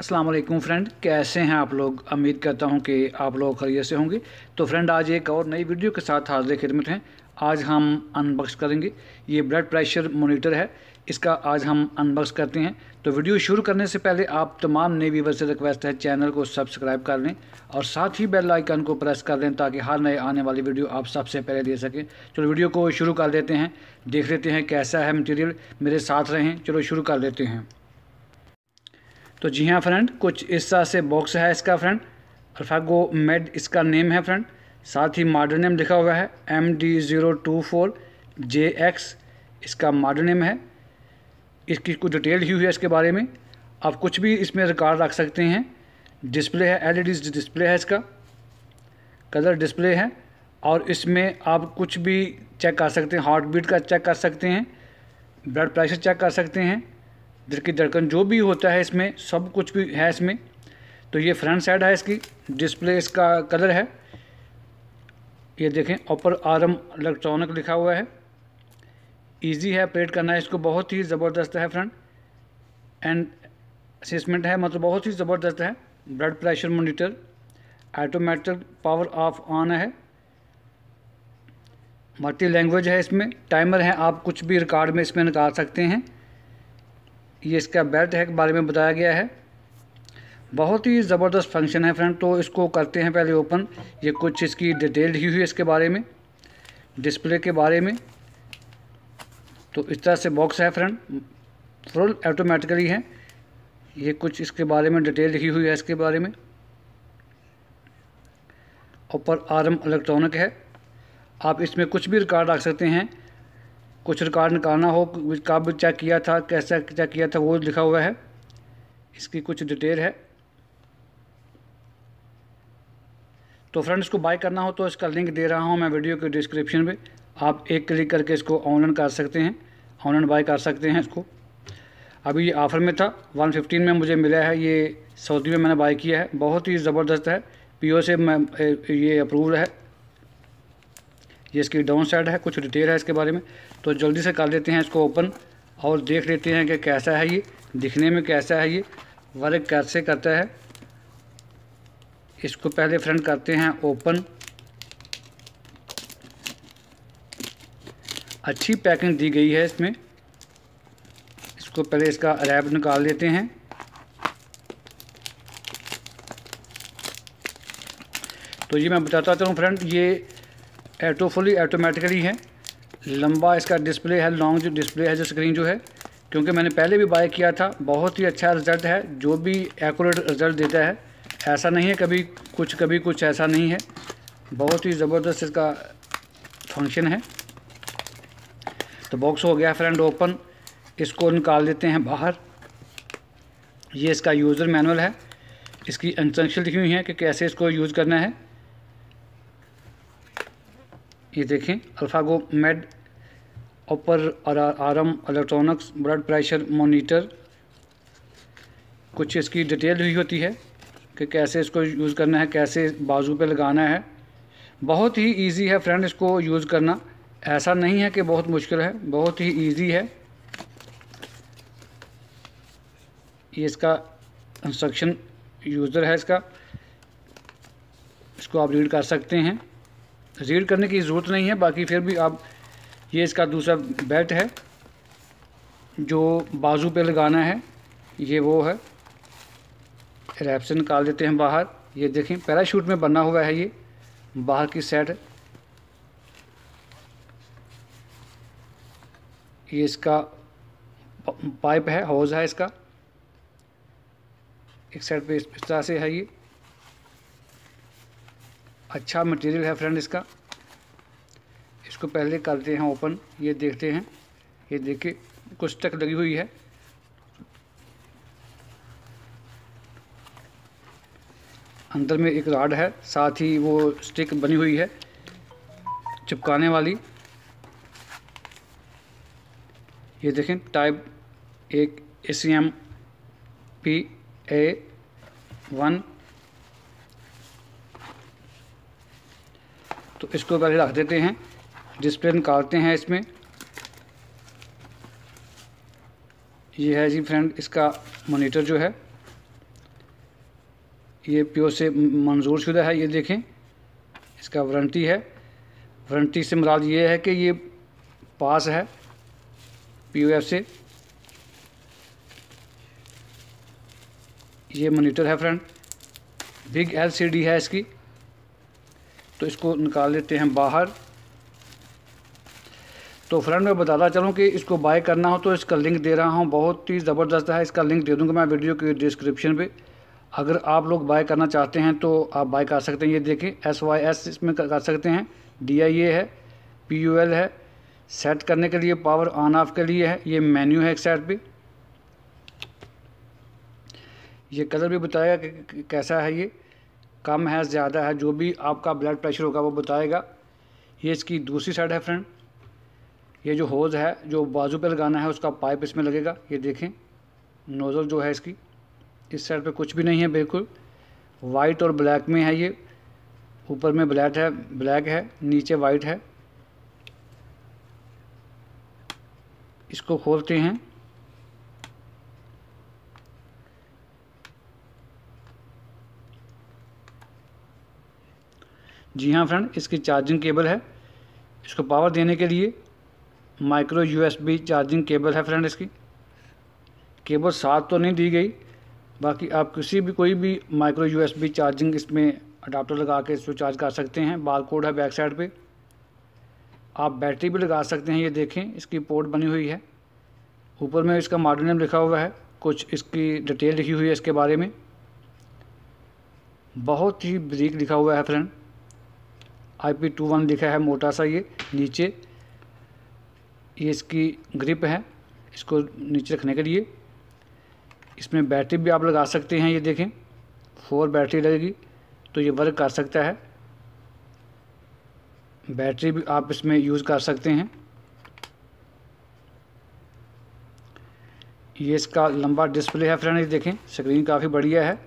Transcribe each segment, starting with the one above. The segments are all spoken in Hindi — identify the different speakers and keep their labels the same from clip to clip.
Speaker 1: असलम फ्रेंड कैसे हैं आप लोग उम्मीद करता हूं कि आप लोग खरीय से होंगे तो फ्रेंड आज एक और नई वीडियो के साथ हाजिर खिदमत हैं आज हम अनबॉक्स करेंगे ये ब्लड प्रेशर मोनीटर है इसका आज हम अनबॉक्स करते हैं तो वीडियो शुरू करने से पहले आप तमाम नए व्यूवर से रिक्वेस्ट है चैनल को सब्सक्राइब कर लें और साथ ही बेल आइकन को प्रेस कर लें ताकि हर नए आने वाली वीडियो आप सबसे पहले दे सकें चलो वीडियो को शुरू कर देते हैं देख लेते हैं कैसा है मटीरियल मेरे साथ रहें चलो शुरू कर लेते हैं तो जी हाँ फ्रेंड कुछ इस तरह से बॉक्स है इसका फ्रेंड अल्फागो मेड इसका नेम है फ्रेंड साथ ही मॉडर्न नेम लिखा हुआ है M D zero two four J X इसका मॉडर्न नेम है इसकी कुछ डिटेल ही हुई है इसके बारे में आप कुछ भी इसमें रिकॉर्ड रख सकते हैं डिस्प्ले है एल डिस्प्ले e है इसका कलर डिस्प्ले है और इसमें आप कुछ भी चेक कर सकते हैं हार्ट बीट का चेक कर सकते हैं ब्लड प्रेशर चेक कर सकते हैं दिल की धड़कन जो भी होता है इसमें सब कुछ भी है इसमें तो ये फ्रंट साइड है इसकी डिस्प्ले इसका कलर है ये देखें ऊपर आरम इलेक्ट्रॉनिक लिखा हुआ है इजी है ऑपरेट करना है इसको बहुत ही ज़बरदस्त है फ्रंट एंड असेसमेंट है मतलब बहुत ही ज़बरदस्त है blood pressure monitor automatic power off on है मल्टी लैंग्वेज है इसमें टाइमर है आप कुछ भी रिकॉर्ड में इसमें निकाल सकते हैं ये इसका बेल्ट है के बारे में बताया गया है बहुत ही ज़बरदस्त फंक्शन है फ्रेंड तो इसको करते हैं पहले ओपन ये कुछ इसकी डिटेल ही हुई है इसके बारे में डिस्प्ले के बारे में तो इस तरह से बॉक्स है फ्रेंड फुल ऑटोमेटिकली है ये कुछ इसके बारे में डिटेल लिखी हुई है इसके बारे में ऊपर आरम इलेक्ट्रॉनिक है आप इसमें कुछ भी रिकॉर्ड रख सकते हैं कुछ रिकॉर्ड निकालना हो कब चेक किया था कैसा चेक किया था वो लिखा हुआ है इसकी कुछ डिटेल है तो फ्रेंड इसको बाय करना हो तो इसका लिंक दे रहा हूँ मैं वीडियो के डिस्क्रिप्शन में आप एक क्लिक करके इसको ऑनलाइन कर सकते हैं ऑनलाइन बाय कर सकते हैं इसको अभी ये ऑफ़र में था 115 में मुझे मिला है ये सऊदी में मैंने बाय किया है बहुत ही ज़बरदस्त है पीओ से मैं ये अप्रूव है ये इसकी डाउन साइड है कुछ डिटेल है इसके बारे में तो जल्दी से कर लेते हैं इसको ओपन और देख लेते हैं कि कैसा है ये दिखने में कैसा है ये वर्क कैसे करता है इसको पहले फ्रेंड करते हैं ओपन अच्छी पैकिंग दी गई है इसमें इसको पहले इसका रैप निकाल लेते हैं तो ये मैं बताता चलूँ फ्रेंड ये ऐटो फुली ऑटोमेटिकली है लंबा इसका डिस्प्ले है लॉन्ग जो डिस्प्ले है जो स्क्रीन जो है क्योंकि मैंने पहले भी बाय किया था बहुत ही अच्छा रिज़ल्ट है जो भी एकूरेट रिज़ल्ट देता है ऐसा नहीं है कभी कुछ कभी कुछ ऐसा नहीं है बहुत ही ज़बरदस्त इसका फंक्शन है तो बॉक्स हो गया फ्रेंड ओपन इसको निकाल देते हैं बाहर ये इसका यूज़र मैनुअल है इसकी इंस्ट्रक्शन लिखी हुई है कि कैसे इसको यूज़ करना है ये देखें Alphago made upper arm electronics blood pressure monitor कुछ इसकी डिटेल हुई होती है कि कैसे इसको यूज़ करना है कैसे बाजू पे लगाना है बहुत ही इजी है फ्रेंड इसको यूज़ करना ऐसा नहीं है कि बहुत मुश्किल है बहुत ही इजी है ये इसका इंस्ट्रक्शन यूज़र है इसका इसको आप रीड कर सकते हैं रीड करने की ज़रूरत नहीं है बाकी फिर भी आप ये इसका दूसरा बेल्ट है जो बाजू पे लगाना है ये वो है रैप से निकाल देते हैं बाहर ये देखें पैराशूट में बना हुआ है ये बाहर की सेट ये इसका पाइप है हौज है इसका एक साइड पे इस तरह से है ये अच्छा मटेरियल है फ्रेंड इसका इसको पहले करते हैं ओपन ये देखते हैं ये देखिए कुछ तक लगी हुई है अंदर में एक राड है साथ ही वो स्टिक बनी हुई है चिपकाने वाली ये देखें टाइप एक A C M P A one तो इसको पहले रख देते हैं डिस्प्ले निकालते हैं इसमें ये है जी फ्रेंड इसका मोनीटर जो है ये पीओ से मंजूर शुदा है ये देखें इसका वारंटी है वारंटी से मुराद ये है कि ये पास है पीओएफ से ये मोनीटर है फ्रेंड बिग एलसीडी है इसकी तो इसको निकाल लेते हैं बाहर तो फ्रेंड मैं बताता चलूँ कि इसको बाय करना हो तो इसका लिंक दे रहा हूँ बहुत ही ज़बरदस्त है इसका लिंक दे दूँगा मैं वीडियो के डिस्क्रिप्शन पर अगर आप लोग बाय करना चाहते हैं तो आप बाय कर सकते हैं ये देखें एस वाई एस इसमें कर सकते हैं डी आई ए है पी यू एल है सेट करने के लिए पावर ऑन ऑफ के लिए है ये मेन्यू है एक साइड पर ये कलर भी बताएगा कि कैसा है ये कम है ज़्यादा है जो भी आपका ब्लड प्रेशर होगा वो बताएगा ये इसकी दूसरी साइड है फ्रेंड ये जो होज़ है जो बाजू पे लगाना है उसका पाइप इसमें लगेगा ये देखें नोज़ल जो है इसकी इस साइड पे कुछ भी नहीं है बिल्कुल वाइट और ब्लैक में है ये ऊपर में ब्लैक है ब्लैक है नीचे वाइट है इसको खोलते हैं जी हाँ फ्रेंड इसकी चार्जिंग केबल है इसको पावर देने के लिए माइक्रो यूएसबी चार्जिंग केबल है फ्रेंड इसकी केबल साथ तो नहीं दी गई बाकी आप किसी भी कोई भी माइक्रो यूएसबी चार्जिंग इसमें अडाप्टर लगा के इसको चार्ज कर सकते हैं बार कोड है बैक साइड पे आप बैटरी भी लगा सकते हैं ये देखें इसकी पोर्ट बनी हुई है ऊपर में इसका मॉडल नेम लिखा हुआ है कुछ इसकी डिटेल लिखी हुई है इसके बारे में बहुत ही ब्रीक लिखा हुआ है friend I P two one लिखा है मोटा सा ये नीचे ये इसकी ग्रिप है इसको नीचे रखने के लिए इसमें बैटरी भी आप लगा सकते हैं ये देखें फोर बैटरी लगेगी तो ये वर्क कर सकता है बैटरी भी आप इसमें यूज़ कर सकते हैं ये इसका लंबा डिस्प्ले है फ्रेंड ये देखें स्क्रीन काफ़ी बढ़िया है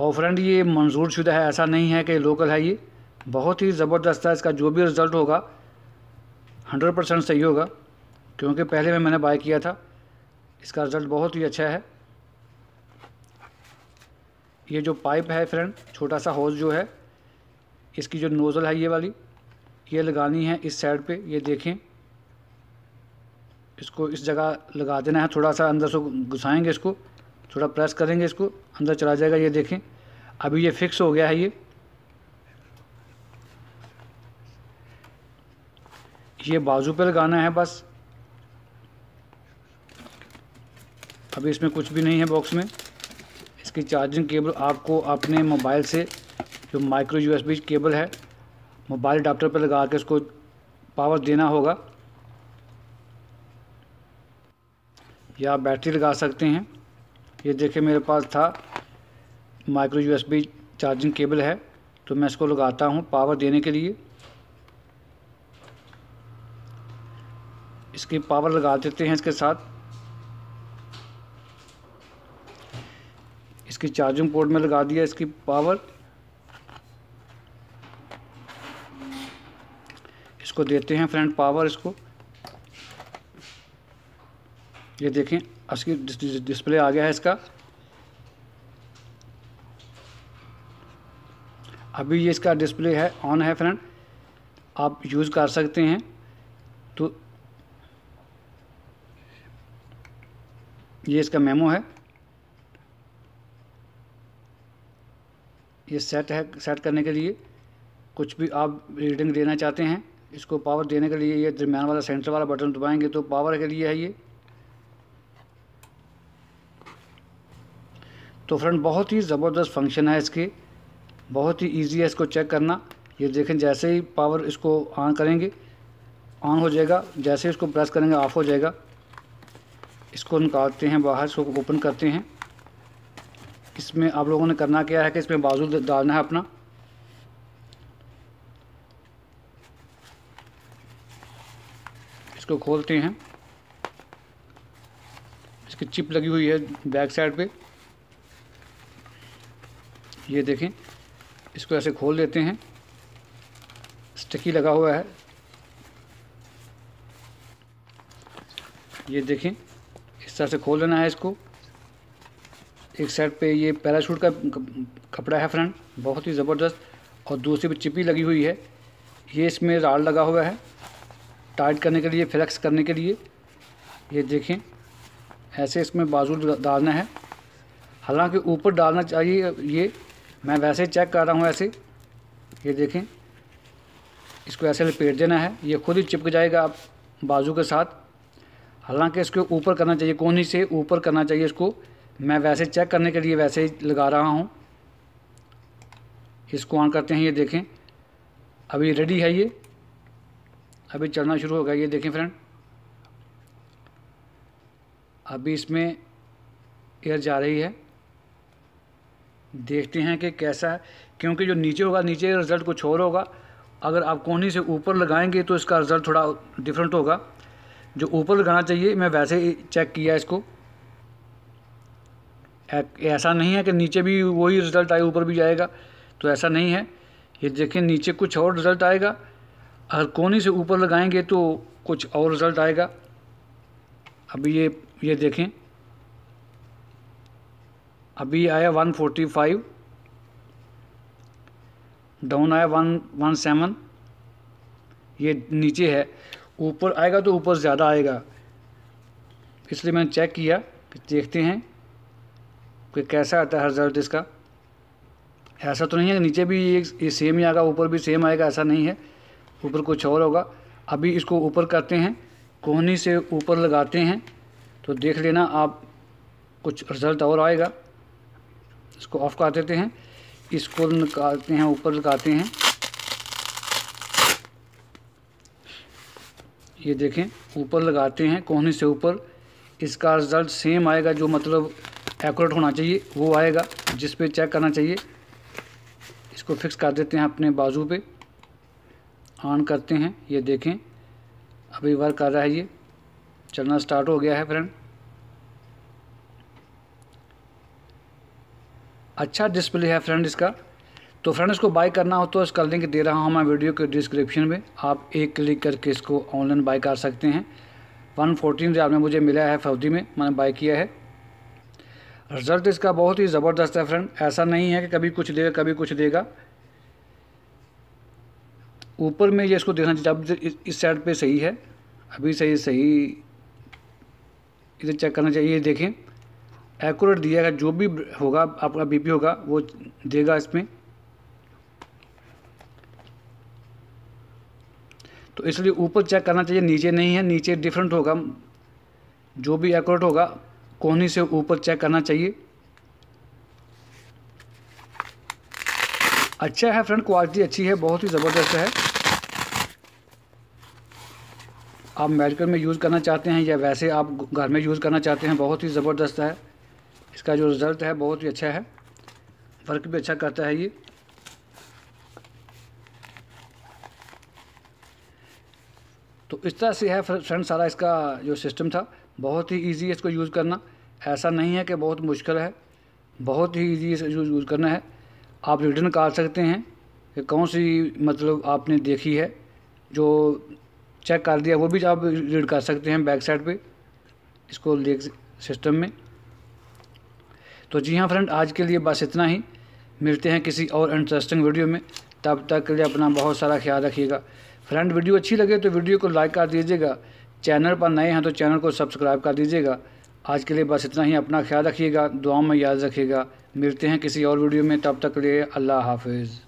Speaker 1: और फ्रेंड ये मंजूर शुदा है ऐसा नहीं है कि लोकल है ये बहुत ही ज़बरदस्त है इसका जो भी रिज़ल्ट होगा हंड्रेड परसेंट सही होगा क्योंकि पहले में मैंने बाय किया था इसका रिज़ल्ट बहुत ही अच्छा है ये जो पाइप है फ्रेंड छोटा सा होज जो है इसकी जो नोज़ल है ये वाली ये लगानी है इस साइड पे ये देखें इसको इस जगह लगा देना है थोड़ा सा अंदर से घुसाएंगे इसको थोड़ा प्रेस करेंगे इसको अंदर चला जाएगा ये देखें अभी ये फिक्स हो गया है ये ये बाजू पे लगाना है बस अभी इसमें कुछ भी नहीं है बॉक्स में इसकी चार्जिंग केबल आपको अपने मोबाइल से जो माइक्रो यूएसबी केबल है मोबाइल अडाप्टर पर लगा के इसको पावर देना होगा या बैटरी लगा सकते हैं ये देखिए मेरे पास था माइक्रो यूएसबी चार्जिंग केबल है तो मैं इसको लगाता हूँ पावर देने के लिए इसकी पावर लगा देते हैं इसके साथ इसकी चार्जिंग पोर्ट में लगा दिया इसकी पावर इसको देते हैं फ्रेंड पावर इसको ये देखें इसकी डिस्प्ले आ गया है इसका अभी ये इसका डिस्प्ले है ऑन है फ्रेंड आप यूज़ कर सकते हैं तो ये इसका मेमो है ये सेट है सेट करने के लिए कुछ भी आप रीडिंग देना चाहते हैं इसको पावर देने के लिए ये दरमियान वाला सेंटर वाला बटन दबाएंगे तो पावर के लिए है ये तो फ्रेंड बहुत ही ज़बरदस्त फंक्शन है इसके बहुत ही इजी है इसको चेक करना ये देखें जैसे ही पावर इसको ऑन करेंगे ऑन हो जाएगा जैसे इसको प्रेस करेंगे ऑफ हो जाएगा इसको निकालते हैं बाहर इसको ओपन करते हैं इसमें आप लोगों ने करना क्या है कि इसमें बाजू डालना है अपना इसको खोलते हैं इसकी चिप लगी हुई है बैक साइड पे ये देखें इसको ऐसे खोल देते हैं स्टिकी लगा हुआ है ये देखें इस तरह से खोल लेना है इसको एक साइड पे ये पैराशूट का कपड़ा है फ्रंट बहुत ही ज़बरदस्त और दूसरी पे चिपी लगी हुई है ये इसमें राड लगा हुआ है टाइट करने के लिए फ्लेक्स करने के लिए ये देखें ऐसे इसमें बाजू डालना है हालांकि ऊपर डालना चाहिए ये मैं वैसे चेक कर रहा हूँ ऐसे ये देखें इसको ऐसे लपेट देना है ये खुद ही चिपक जाएगा आप बाजू के साथ हालांकि इसको ऊपर करना चाहिए कोहनी से ऊपर करना चाहिए इसको मैं वैसे चेक करने के लिए वैसे ही लगा रहा हूँ इसको ऑन करते हैं ये देखें अभी रेडी है ये अभी चलना शुरू हो गया ये देखें फ्रेंड अभी इसमें एयर जा रही है देखते हैं कि कैसा है क्योंकि जो नीचे होगा नीचे रिज़ल्ट कुछ और होगा अगर आप कोहनी से ऊपर लगाएंगे तो इसका रिज़ल्ट थोड़ा डिफरेंट होगा जो ऊपर लगाना चाहिए मैं वैसे ही चेक किया इसको ऐसा नहीं है कि नीचे भी वही रिज़ल्ट आए ऊपर भी जाएगा तो ऐसा नहीं है ये देखें नीचे कुछ और रिज़ल्ट आएगा हर कोने से ऊपर लगाएंगे तो कुछ और रिज़ल्ट आएगा अभी ये ये देखें अभी आया 145 डाउन आया वन वन सेवन ये नीचे है ऊपर आएगा तो ऊपर ज़्यादा आएगा इसलिए मैंने चेक किया कि देखते हैं कि कैसा आता है रिजल्ट इसका ऐसा तो नहीं है नीचे भी ये, ये सेम ही आएगा ऊपर भी सेम आएगा ऐसा नहीं है ऊपर कुछ और होगा अभी इसको ऊपर करते हैं कोहनी से ऊपर लगाते हैं तो देख लेना आप कुछ रिज़ल्ट और आएगा इसको ऑफ कर देते हैं इसको निकालते हैं ऊपर लगाते हैं ये देखें ऊपर लगाते हैं कोहनी से ऊपर इसका रिज़ल्ट सेम आएगा जो मतलब एकोरेट होना चाहिए वो आएगा जिस पे चेक करना चाहिए इसको फिक्स कर देते हैं अपने बाजू पे ऑन करते हैं ये देखें अभी वर्क कर रहा है ये चलना स्टार्ट हो गया है फ्रेंड अच्छा डिस्प्ले है फ्रेंड इसका तो फ्रेंड इसको बाय करना हो तो इसका लिंक दे रहा हूँ मैं वीडियो के डिस्क्रिप्शन में आप एक क्लिक करके इसको ऑनलाइन बाय कर सकते हैं वन फोर्टीन आपने मुझे मिला है फौदी में मैंने बाय किया है रिज़ल्ट इसका बहुत ही ज़बरदस्त है फ्रेंड ऐसा नहीं है कि कभी कुछ देगा कभी कुछ देगा ऊपर में ये इसको देखना चाहिए अब इस साइड पे सही है अभी सही सही इधर चेक करना चाहिए ये देखें एक्यूरेट दिया है जो भी होगा आपका बीपी होगा वो देगा इसमें तो इसलिए ऊपर चेक करना चाहिए नीचे नहीं है नीचे डिफरेंट होगा जो भी एक्यूरेट होगा कोहनी से ऊपर चेक करना चाहिए अच्छा है फ्रेंड क्वालिटी अच्छी है बहुत ही ज़बरदस्त है आप मेडिकल में यूज़ करना चाहते हैं या वैसे आप घर में यूज़ करना चाहते हैं बहुत ही ज़बरदस्त है इसका जो रिज़ल्ट है बहुत ही अच्छा है वर्क भी अच्छा करता है ये तो इस तरह से है फ्रेंड सारा इसका जो सिस्टम था बहुत ही ईजी है इसको यूज़ करना ऐसा नहीं है कि बहुत मुश्किल है बहुत ही ईजी इसे यूज़ करना है आप रिटर्न कर सकते हैं कि कौन सी मतलब आपने देखी है जो चेक कर दिया वो भी आप रीड कर सकते हैं बैक साइड पे इसको देख सिस्टम में तो जी हाँ फ्रेंड आज के लिए बस इतना ही मिलते हैं किसी और इंटरेस्टिंग वीडियो में तब तक के लिए अपना बहुत सारा ख्याल रखिएगा फ्रेंड वीडियो अच्छी लगे तो वीडियो को लाइक कर दीजिएगा चैनल पर नए हैं तो चैनल को सब्सक्राइब कर दीजिएगा आज के लिए बस इतना ही अपना ख्याल रखिएगा दुआओं में याद रखिएगा मिलते हैं किसी और वीडियो में तब तक के लिए अल्लाह हाफिज़